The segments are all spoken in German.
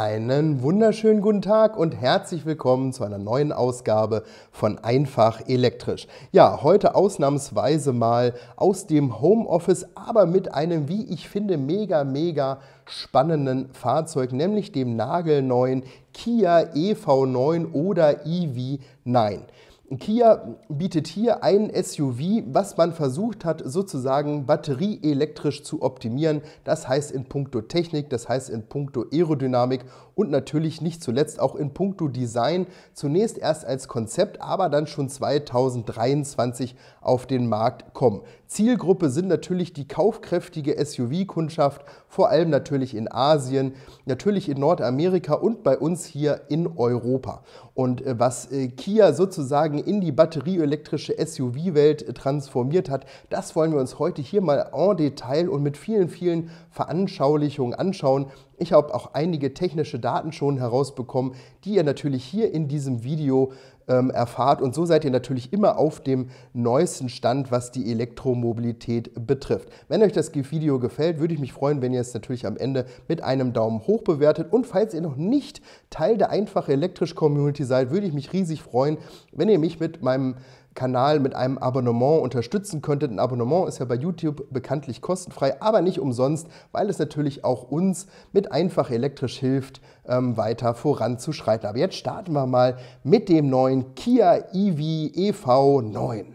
Einen wunderschönen guten Tag und herzlich willkommen zu einer neuen Ausgabe von Einfach Elektrisch. Ja, heute ausnahmsweise mal aus dem Homeoffice, aber mit einem, wie ich finde, mega, mega spannenden Fahrzeug, nämlich dem nagelneuen Kia EV9 oder EV9. Kia bietet hier ein SUV, was man versucht hat, sozusagen batterieelektrisch zu optimieren. Das heißt in puncto Technik, das heißt in puncto Aerodynamik und natürlich nicht zuletzt auch in puncto Design zunächst erst als Konzept, aber dann schon 2023 auf den Markt kommen. Zielgruppe sind natürlich die kaufkräftige SUV-Kundschaft, vor allem natürlich in Asien, natürlich in Nordamerika und bei uns hier in Europa. Und äh, was äh, Kia sozusagen in die batterieelektrische SUV-Welt äh, transformiert hat, das wollen wir uns heute hier mal en Detail und mit vielen, vielen Veranschaulichungen anschauen. Ich habe auch einige technische Daten schon herausbekommen, die ihr natürlich hier in diesem Video ähm, erfahrt. Und so seid ihr natürlich immer auf dem neuesten Stand, was die Elektromobilität betrifft. Wenn euch das Video gefällt, würde ich mich freuen, wenn ihr es natürlich am Ende mit einem Daumen hoch bewertet. Und falls ihr noch nicht Teil der einfache Elektrisch-Community seid, würde ich mich riesig freuen, wenn ihr mich mit meinem Kanal mit einem Abonnement unterstützen könntet. Ein Abonnement ist ja bei YouTube bekanntlich kostenfrei, aber nicht umsonst, weil es natürlich auch uns mit einfach elektrisch hilft, ähm, weiter voranzuschreiten. Aber jetzt starten wir mal mit dem neuen Kia EV EV9.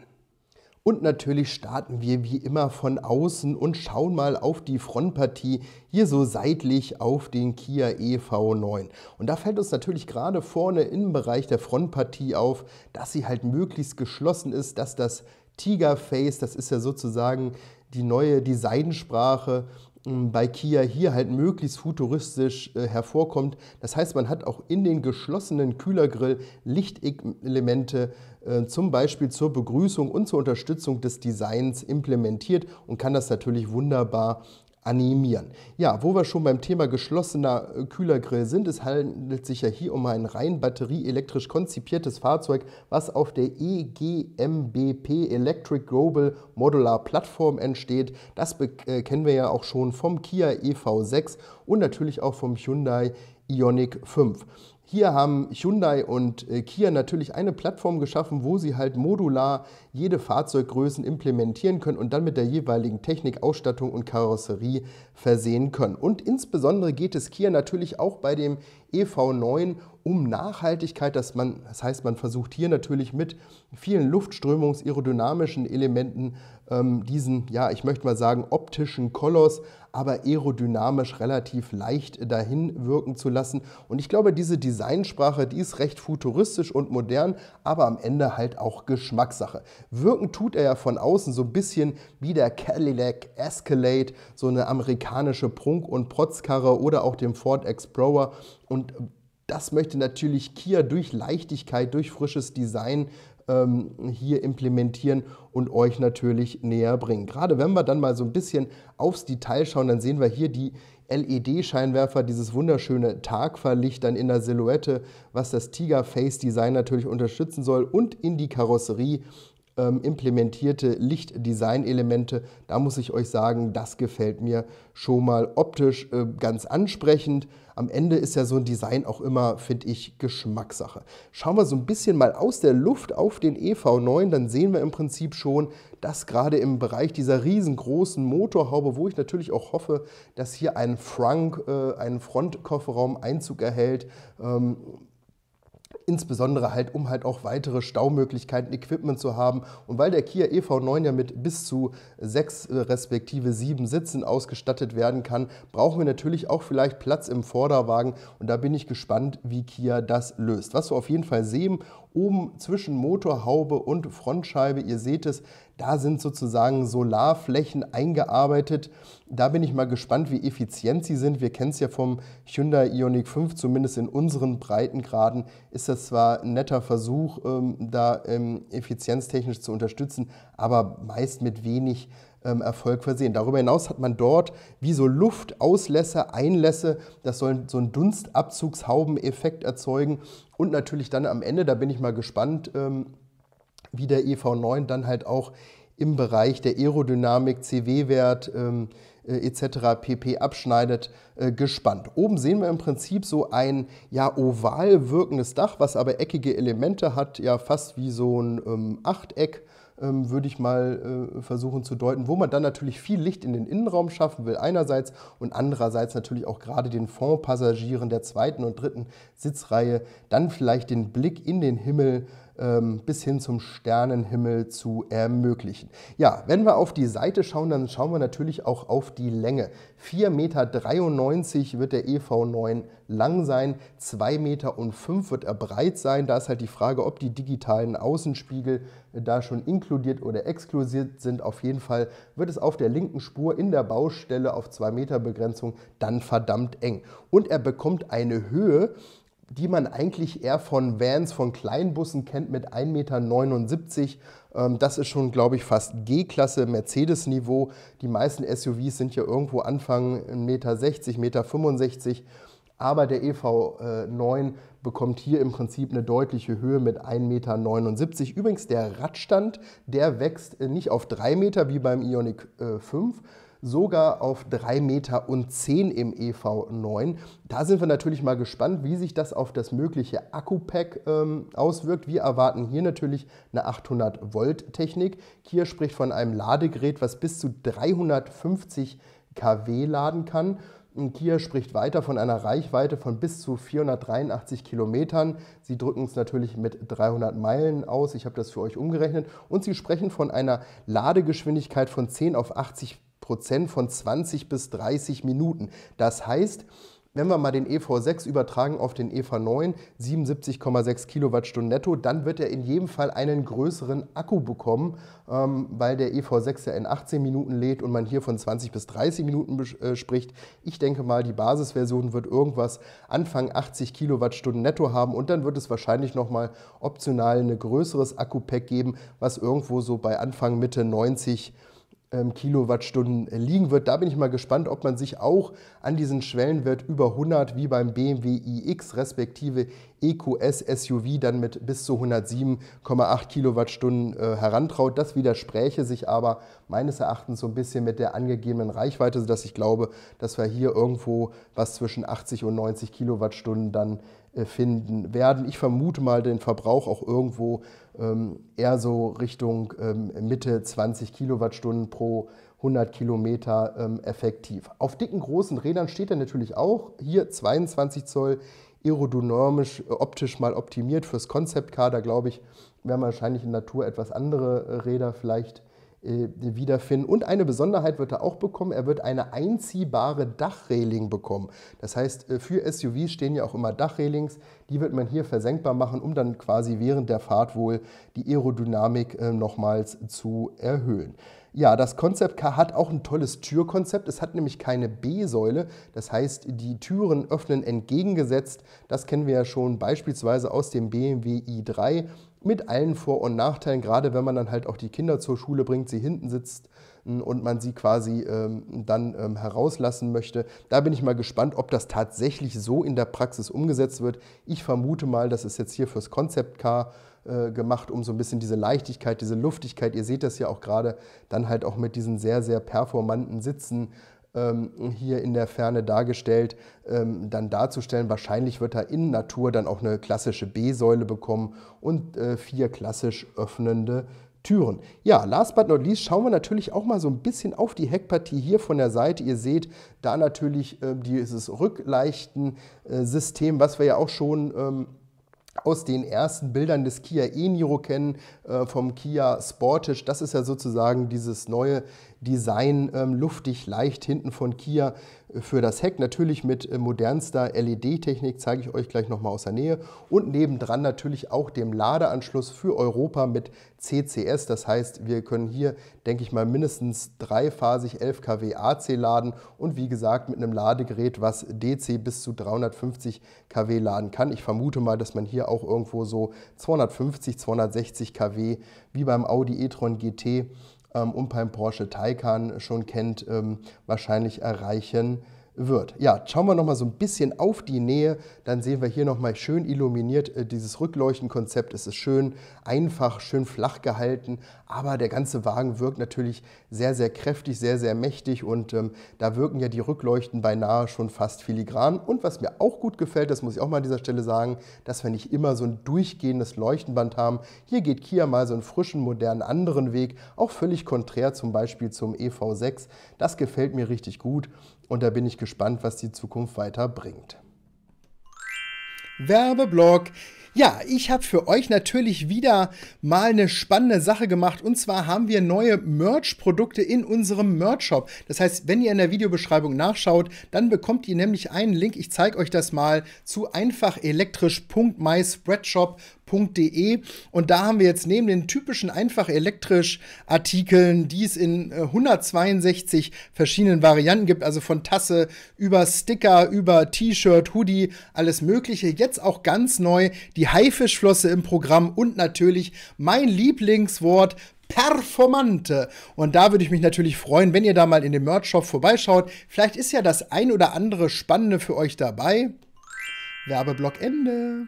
Und natürlich starten wir wie immer von außen und schauen mal auf die Frontpartie hier so seitlich auf den Kia EV9. Und da fällt uns natürlich gerade vorne im Bereich der Frontpartie auf, dass sie halt möglichst geschlossen ist, dass das Tiger Face, das ist ja sozusagen die neue Designsprache ähm, bei Kia hier halt möglichst futuristisch äh, hervorkommt. Das heißt, man hat auch in den geschlossenen Kühlergrill Lichtelemente äh, zum Beispiel zur Begrüßung und zur Unterstützung des Designs implementiert und kann das natürlich wunderbar animieren. Ja, wo wir schon beim Thema geschlossener äh, Kühlergrill sind, es handelt sich ja hier um ein rein batterieelektrisch konzipiertes Fahrzeug, was auf der EGMBP Electric Global Modular Plattform entsteht. Das äh, kennen wir ja auch schon vom Kia EV6 und natürlich auch vom Hyundai Ioniq 5. Hier haben Hyundai und äh, Kia natürlich eine Plattform geschaffen, wo sie halt modular jede Fahrzeuggrößen implementieren können und dann mit der jeweiligen Technik, Ausstattung und Karosserie versehen können. Und insbesondere geht es Kia natürlich auch bei dem EV9 um Nachhaltigkeit, dass man, das heißt, man versucht hier natürlich mit vielen luftströmungs-aerodynamischen Elementen ähm, diesen, ja, ich möchte mal sagen, optischen Koloss, aber aerodynamisch relativ leicht dahin wirken zu lassen. Und ich glaube, diese Designsprache, die ist recht futuristisch und modern, aber am Ende halt auch Geschmackssache. Wirken tut er ja von außen so ein bisschen wie der Cadillac Escalade, so eine amerikanische Prunk- und Protzkarre oder auch dem Ford Explorer und das möchte natürlich Kia durch Leichtigkeit, durch frisches Design ähm, hier implementieren und euch natürlich näher bringen. Gerade wenn wir dann mal so ein bisschen aufs Detail schauen, dann sehen wir hier die LED-Scheinwerfer, dieses wunderschöne Tagverlicht dann in der Silhouette, was das Tiger Face Design natürlich unterstützen soll und in die Karosserie ähm, implementierte Lichtdesign-Elemente. Da muss ich euch sagen, das gefällt mir schon mal optisch äh, ganz ansprechend. Am Ende ist ja so ein Design auch immer, finde ich, Geschmackssache. Schauen wir so ein bisschen mal aus der Luft auf den EV9, dann sehen wir im Prinzip schon, dass gerade im Bereich dieser riesengroßen Motorhaube, wo ich natürlich auch hoffe, dass hier ein Frank, äh, einen Frontkofferraum Einzug erhält, ähm, Insbesondere halt, um halt auch weitere Staumöglichkeiten, Equipment zu haben. Und weil der Kia EV9 ja mit bis zu sechs äh, respektive sieben Sitzen ausgestattet werden kann, brauchen wir natürlich auch vielleicht Platz im Vorderwagen. Und da bin ich gespannt, wie Kia das löst. Was wir auf jeden Fall sehen, oben zwischen Motorhaube und Frontscheibe, ihr seht es, da sind sozusagen Solarflächen eingearbeitet. Da bin ich mal gespannt, wie effizient sie sind. Wir kennen es ja vom Hyundai Ioniq 5, zumindest in unseren Breitengraden ist das zwar ein netter Versuch, ähm, da ähm, effizienztechnisch zu unterstützen, aber meist mit wenig ähm, Erfolg versehen. Darüber hinaus hat man dort wie so Luftauslässe, Einlässe, das soll so einen Dunstabzugshaubeneffekt erzeugen und natürlich dann am Ende, da bin ich mal gespannt, wie der EV9 dann halt auch im Bereich der Aerodynamik, CW-Wert ähm, äh, etc. pp. abschneidet, äh, gespannt. Oben sehen wir im Prinzip so ein ja, oval wirkendes Dach, was aber eckige Elemente hat, ja fast wie so ein ähm, Achteck ähm, würde ich mal äh, versuchen zu deuten, wo man dann natürlich viel Licht in den Innenraum schaffen will einerseits und andererseits natürlich auch gerade den Fondpassagieren der zweiten und dritten Sitzreihe dann vielleicht den Blick in den Himmel äh, ähm, bis hin zum Sternenhimmel zu ermöglichen. Ja, wenn wir auf die Seite schauen, dann schauen wir natürlich auch auf die Länge. 4,93 Meter wird der EV9 lang sein, 2,05 Meter wird er breit sein. Da ist halt die Frage, ob die digitalen Außenspiegel da schon inkludiert oder exklusiert sind. Auf jeden Fall wird es auf der linken Spur in der Baustelle auf 2 Meter Begrenzung dann verdammt eng. Und er bekommt eine Höhe, die man eigentlich eher von Vans, von Kleinbussen kennt mit 1,79 Meter. Ähm, das ist schon, glaube ich, fast G-Klasse Mercedes-Niveau. Die meisten SUVs sind ja irgendwo Anfang 1,60 Meter, 1,65 Meter. Aber der EV9 äh, bekommt hier im Prinzip eine deutliche Höhe mit 1,79 Meter. Übrigens, der Radstand, der wächst äh, nicht auf 3 Meter wie beim Ionic 5, äh, sogar auf 3,10 Meter im EV9. Da sind wir natürlich mal gespannt, wie sich das auf das mögliche Akku-Pack ähm, auswirkt. Wir erwarten hier natürlich eine 800-Volt-Technik. Kia spricht von einem Ladegerät, was bis zu 350 kW laden kann. Kia spricht weiter von einer Reichweite von bis zu 483 Kilometern. Sie drücken es natürlich mit 300 Meilen aus. Ich habe das für euch umgerechnet. Und sie sprechen von einer Ladegeschwindigkeit von 10 auf 80 Prozent von 20 bis 30 Minuten. Das heißt, wenn wir mal den EV6 übertragen auf den EV9, 77,6 Kilowattstunden netto, dann wird er in jedem Fall einen größeren Akku bekommen, ähm, weil der EV6 ja in 18 Minuten lädt und man hier von 20 bis 30 Minuten äh, spricht. Ich denke mal, die Basisversion wird irgendwas Anfang 80 Kilowattstunden netto haben und dann wird es wahrscheinlich nochmal optional ein größeres Akku-Pack geben, was irgendwo so bei Anfang, Mitte 90 Kilowattstunden ähm, Kilowattstunden äh, liegen wird. Da bin ich mal gespannt, ob man sich auch an diesen Schwellenwert über 100 wie beim BMW iX respektive EQS SUV dann mit bis zu 107,8 Kilowattstunden äh, herantraut. Das widerspräche sich aber meines Erachtens so ein bisschen mit der angegebenen Reichweite, sodass ich glaube, dass wir hier irgendwo was zwischen 80 und 90 Kilowattstunden dann äh, finden werden. Ich vermute mal den Verbrauch auch irgendwo ähm, eher so Richtung ähm, Mitte 20 Kilowattstunden pro 100 Kilometer ähm, effektiv. Auf dicken, großen Rädern steht er natürlich auch. Hier 22 Zoll aerodynamisch, äh, optisch mal optimiert fürs Concept Car. Da glaube ich, werden wahrscheinlich in Natur etwas andere äh, Räder vielleicht äh, wiederfinden. Und eine Besonderheit wird er auch bekommen, er wird eine einziehbare Dachreling bekommen. Das heißt, äh, für SUVs stehen ja auch immer Dachrelings, die wird man hier versenkbar machen, um dann quasi während der Fahrt wohl die Aerodynamik äh, nochmals zu erhöhen. Ja, das Concept Car hat auch ein tolles Türkonzept. Es hat nämlich keine B-Säule, das heißt, die Türen öffnen entgegengesetzt. Das kennen wir ja schon beispielsweise aus dem BMW i3 mit allen Vor- und Nachteilen, gerade wenn man dann halt auch die Kinder zur Schule bringt, sie hinten sitzt hm, und man sie quasi ähm, dann ähm, herauslassen möchte. Da bin ich mal gespannt, ob das tatsächlich so in der Praxis umgesetzt wird. Ich vermute mal, das ist jetzt hier fürs Concept Car äh, gemacht, um so ein bisschen diese Leichtigkeit, diese Luftigkeit, ihr seht das ja auch gerade, dann halt auch mit diesen sehr, sehr performanten Sitzen ähm, hier in der Ferne dargestellt, ähm, dann darzustellen. Wahrscheinlich wird er in Natur dann auch eine klassische B-Säule bekommen und äh, vier klassisch öffnende Türen. Ja, last but not least schauen wir natürlich auch mal so ein bisschen auf die Heckpartie hier von der Seite. Ihr seht da natürlich ähm, äh, dieses Rückleichten-System, äh, was wir ja auch schon ähm, aus den ersten Bildern des Kia e-Niro kennen, äh, vom Kia Sportage. Das ist ja sozusagen dieses neue Design, ähm, luftig, leicht, hinten von Kia äh, für das Heck. Natürlich mit äh, modernster LED-Technik, zeige ich euch gleich nochmal aus der Nähe. Und nebendran natürlich auch dem Ladeanschluss für Europa mit CCS. Das heißt, wir können hier, denke ich mal, mindestens dreiphasig 11 kW AC laden und wie gesagt mit einem Ladegerät, was DC bis zu 350 kW laden kann. Ich vermute mal, dass man hier auch irgendwo so 250, 260 kW wie beim Audi e-tron GT ähm, und beim Porsche Taycan schon kennt, ähm, wahrscheinlich erreichen wird. Ja, schauen wir nochmal so ein bisschen auf die Nähe, dann sehen wir hier nochmal schön illuminiert äh, dieses Rückleuchtenkonzept. Es ist schön einfach, schön flach gehalten, aber der ganze Wagen wirkt natürlich sehr, sehr kräftig, sehr, sehr mächtig und ähm, da wirken ja die Rückleuchten beinahe schon fast filigran. Und was mir auch gut gefällt, das muss ich auch mal an dieser Stelle sagen, dass wir nicht immer so ein durchgehendes Leuchtenband haben. Hier geht Kia mal so einen frischen, modernen anderen Weg, auch völlig konträr zum Beispiel zum EV6. Das gefällt mir richtig gut. Und da bin ich gespannt, was die Zukunft weiter bringt. Werbeblock. Ja, ich habe für euch natürlich wieder mal eine spannende Sache gemacht. Und zwar haben wir neue Merch-Produkte in unserem Merch-Shop. Das heißt, wenn ihr in der Videobeschreibung nachschaut, dann bekommt ihr nämlich einen Link. Ich zeige euch das mal zu einfachelektrisch.myspreadshop.com www.elektronikhandel.de und da haben wir jetzt neben den typischen einfach elektrisch Artikeln, die es in 162 äh, verschiedenen Varianten gibt, also von Tasse über Sticker, über T-Shirt, Hoodie, alles mögliche. Jetzt auch ganz neu die Haifischflosse im Programm und natürlich mein Lieblingswort Performante. Und da würde ich mich natürlich freuen, wenn ihr da mal in den Merch-Shop vorbeischaut. Vielleicht ist ja das ein oder andere Spannende für euch dabei. Werbeblock Ende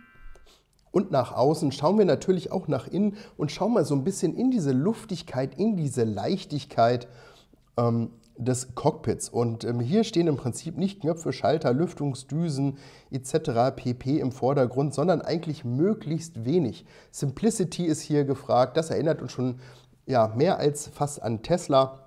und nach außen schauen wir natürlich auch nach innen und schauen mal so ein bisschen in diese Luftigkeit, in diese Leichtigkeit ähm, des Cockpits. Und ähm, hier stehen im Prinzip nicht Knöpfe, Schalter, Lüftungsdüsen etc. pp im Vordergrund, sondern eigentlich möglichst wenig. Simplicity ist hier gefragt, das erinnert uns schon ja, mehr als fast an Tesla.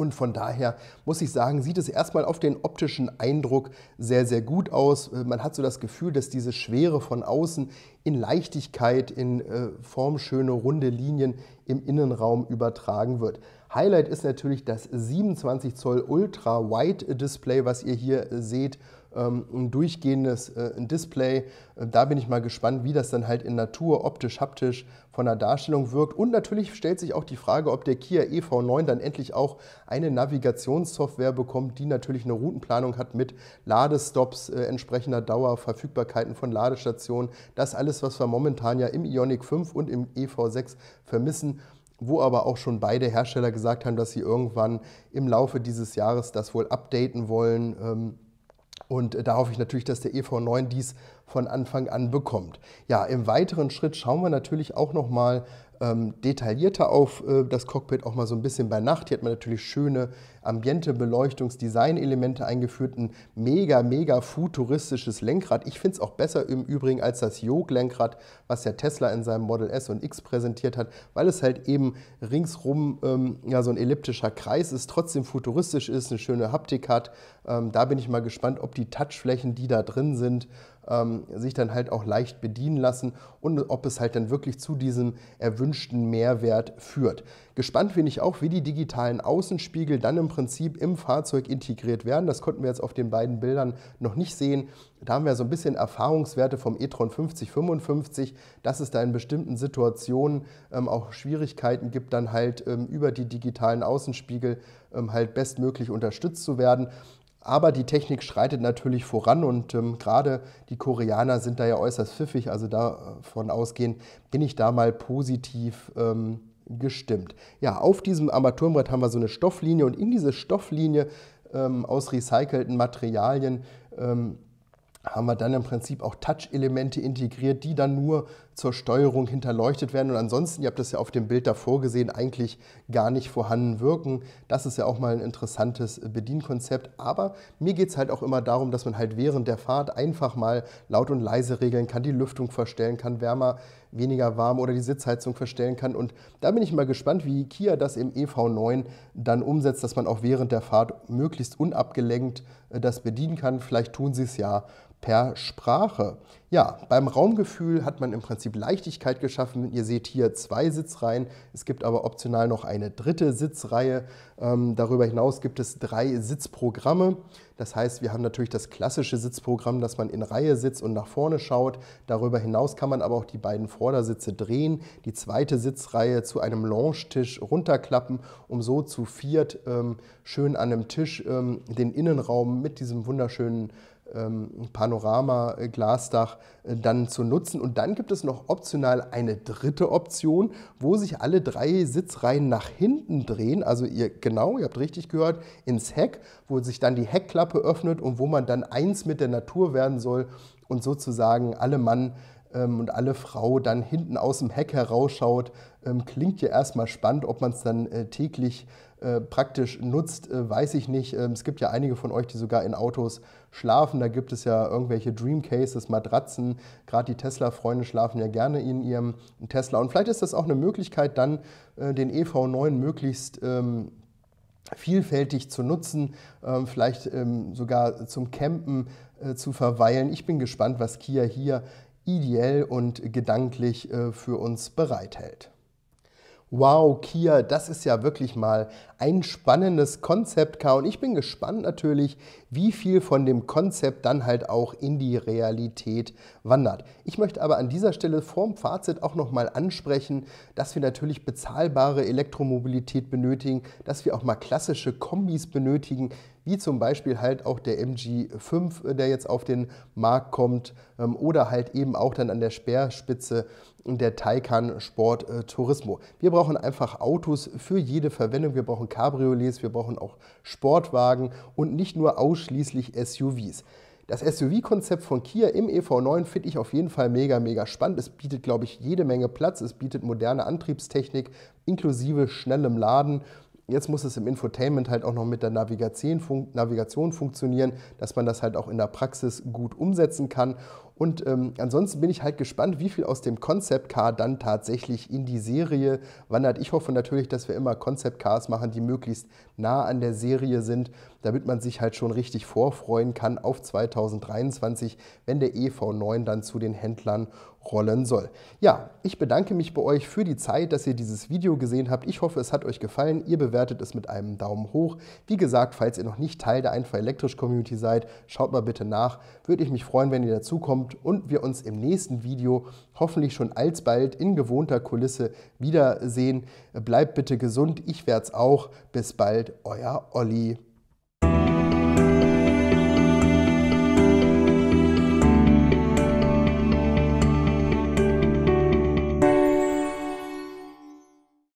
Und von daher muss ich sagen, sieht es erstmal auf den optischen Eindruck sehr, sehr gut aus. Äh, man hat so das Gefühl, dass diese Schwere von außen in Leichtigkeit, in äh, formschöne, runde Linien im Innenraum übertragen wird. Highlight ist natürlich das 27 Zoll Ultra Wide Display, was ihr hier äh, seht. Ähm, ein durchgehendes äh, Display. Äh, da bin ich mal gespannt, wie das dann halt in Natur, optisch, haptisch von der Darstellung wirkt. Und natürlich stellt sich auch die Frage, ob der Kia EV9 dann endlich auch eine Navigationssoftware bekommt, die natürlich eine Routenplanung hat mit Ladestops, entsprechender Dauer, Verfügbarkeiten von Ladestationen. Das alles, was wir momentan ja im Ioniq 5 und im EV6 vermissen wo aber auch schon beide Hersteller gesagt haben, dass sie irgendwann im Laufe dieses Jahres das wohl updaten wollen. Ähm, und äh, da hoffe ich natürlich, dass der EV9 dies von Anfang an bekommt. Ja, im weiteren Schritt schauen wir natürlich auch nochmal ähm, detaillierter auf äh, das Cockpit, auch mal so ein bisschen bei Nacht. Hier hat man natürlich schöne ambiente Beleuchtungsdesign-Elemente eingeführt, ein mega, mega futuristisches Lenkrad. Ich finde es auch besser im Übrigen als das Yoke-Lenkrad, was der Tesla in seinem Model S und X präsentiert hat, weil es halt eben ringsrum ähm, ja, so ein elliptischer Kreis ist, trotzdem futuristisch ist, eine schöne Haptik hat. Ähm, da bin ich mal gespannt, ob die Touchflächen, die da drin sind, ähm, sich dann halt auch leicht bedienen lassen und ob es halt dann wirklich zu diesem erwünschten Mehrwert führt. Gespannt bin ich auch, wie die digitalen Außenspiegel dann im Prinzip im Fahrzeug integriert werden. Das konnten wir jetzt auf den beiden Bildern noch nicht sehen. Da haben wir so ein bisschen Erfahrungswerte vom e-tron 5055, dass es da in bestimmten Situationen ähm, auch Schwierigkeiten gibt, dann halt ähm, über die digitalen Außenspiegel ähm, halt bestmöglich unterstützt zu werden. Aber die Technik schreitet natürlich voran und ähm, gerade die Koreaner sind da ja äußerst pfiffig. Also davon äh, ausgehend bin ich da mal positiv ähm, gestimmt. Ja, auf diesem Armaturenbrett haben wir so eine Stofflinie und in diese Stofflinie ähm, aus recycelten Materialien ähm, haben wir dann im Prinzip auch Touch-Elemente integriert, die dann nur zur Steuerung hinterleuchtet werden und ansonsten, ihr habt das ja auf dem Bild davor gesehen, eigentlich gar nicht vorhanden wirken. Das ist ja auch mal ein interessantes Bedienkonzept. Aber mir geht es halt auch immer darum, dass man halt während der Fahrt einfach mal laut und leise regeln kann, die Lüftung verstellen kann, wärmer, weniger warm oder die Sitzheizung verstellen kann. Und da bin ich mal gespannt, wie Kia das im EV9 dann umsetzt, dass man auch während der Fahrt möglichst unabgelenkt äh, das bedienen kann. Vielleicht tun sie es ja per Sprache. Ja, beim Raumgefühl hat man im Prinzip Leichtigkeit geschaffen. Ihr seht hier zwei Sitzreihen. Es gibt aber optional noch eine dritte Sitzreihe. Ähm, darüber hinaus gibt es drei Sitzprogramme. Das heißt, wir haben natürlich das klassische Sitzprogramm, dass man in Reihe sitzt und nach vorne schaut. Darüber hinaus kann man aber auch die beiden Vordersitze drehen, die zweite Sitzreihe zu einem Lounge-Tisch runterklappen, um so zu viert ähm, schön an einem Tisch ähm, den Innenraum mit diesem wunderschönen ähm, Panorama-Glasdach äh, äh, dann zu nutzen. Und dann gibt es noch optional eine dritte Option, wo sich alle drei Sitzreihen nach hinten drehen. Also ihr genau, ihr habt richtig gehört, ins Heck, wo sich dann die Heckklappe öffnet und wo man dann eins mit der Natur werden soll und sozusagen alle Mann ähm, und alle Frau dann hinten aus dem Heck herausschaut, ähm, klingt ja erstmal spannend. Ob man es dann äh, täglich äh, praktisch nutzt, äh, weiß ich nicht. Ähm, es gibt ja einige von euch, die sogar in Autos schlafen. Da gibt es ja irgendwelche Dream Cases, Matratzen. Gerade die Tesla-Freunde schlafen ja gerne in ihrem Tesla. Und vielleicht ist das auch eine Möglichkeit, dann den EV9 möglichst vielfältig zu nutzen, vielleicht sogar zum Campen zu verweilen. Ich bin gespannt, was Kia hier ideell und gedanklich äh, für uns bereithält. Wow, Kia, das ist ja wirklich mal ein spannendes Konzept, K. Und ich bin gespannt natürlich, wie viel von dem Konzept dann halt auch in die Realität wandert. Ich möchte aber an dieser Stelle vorm Fazit auch nochmal ansprechen, dass wir natürlich bezahlbare Elektromobilität benötigen, dass wir auch mal klassische Kombis benötigen, wie zum Beispiel halt auch der MG5, äh, der jetzt auf den Markt kommt, ähm, oder halt eben auch dann an der Speerspitze der Taycan Sport äh, Turismo. Wir brauchen einfach Autos für jede Verwendung. Wir brauchen Cabriolets, wir brauchen auch Sportwagen und nicht nur ausschließlich SUVs. Das SUV-Konzept von Kia im EV9 finde ich auf jeden Fall mega, mega spannend. Es bietet, glaube ich, jede Menge Platz. Es bietet moderne Antriebstechnik inklusive schnellem Laden Jetzt muss es im Infotainment halt auch noch mit der Navigation, fun Navigation funktionieren, dass man das halt auch in der Praxis gut umsetzen kann. Und ähm, ansonsten bin ich halt gespannt, wie viel aus dem Concept Car dann tatsächlich in die Serie wandert. Ich hoffe natürlich, dass wir immer Concept Cars machen, die möglichst nah an der Serie sind, damit man sich halt schon richtig vorfreuen kann auf 2023, wenn der EV9 dann zu den Händlern rollen soll. Ja, ich bedanke mich bei euch für die Zeit, dass ihr dieses Video gesehen habt. Ich hoffe, es hat euch gefallen. Ihr bewertet es mit einem Daumen hoch. Wie gesagt, falls ihr noch nicht Teil der Einfach Elektrisch Community seid, schaut mal bitte nach. Würde ich mich freuen, wenn ihr dazukommt und wir uns im nächsten Video hoffentlich schon alsbald in gewohnter Kulisse wiedersehen. Bleibt bitte gesund. Ich werde es auch. Bis bald, euer Olli.